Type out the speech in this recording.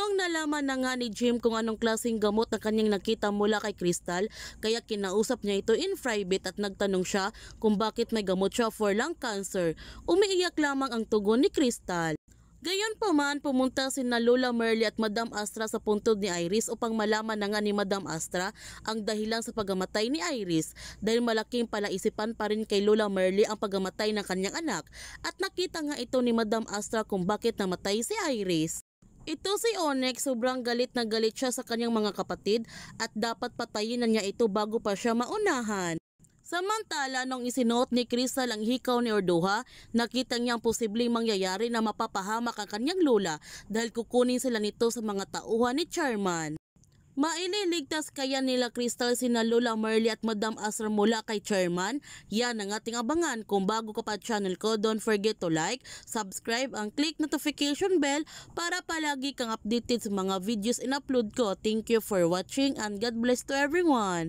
Noong nalaman na nga ni Jim kung anong klaseng gamot na kanyang nakita mula kay Crystal, kaya kinausap niya ito in private at nagtanong siya kung bakit may gamot siya for lung cancer. Umiiyak lamang ang tugon ni Crystal. Gayon pa man, pumunta si na Lola Merly at Madam Astra sa puntod ni Iris upang malaman na nga ni Madam Astra ang dahilan sa pagamatay ni Iris dahil malaking palaisipan pa rin kay Lola Merly ang pagamatay ng kanyang anak at nakita nga ito ni Madam Astra kung bakit namatay si Iris. Ito si Onyx, sobrang galit na galit siya sa kanyang mga kapatid at dapat patayin na niya ito bago pa siya maunahan. Samantala, nung isinuot ni Crystal ang hikaw ni Ordoha, nakita niya ang posibleng mangyayari na mapapahamak ang kanyang lula dahil kukunin sila nito sa mga tauhan ni Charman. Maililigtas kaya nila Crystal sina Lola Merly at Madam Asra mula kay Chairman? Yan ang ating abangan. Kung bago ka pa channel ko, don't forget to like, subscribe, and click notification bell para palagi kang updated sa mga videos in-upload ko. Thank you for watching and God bless to everyone!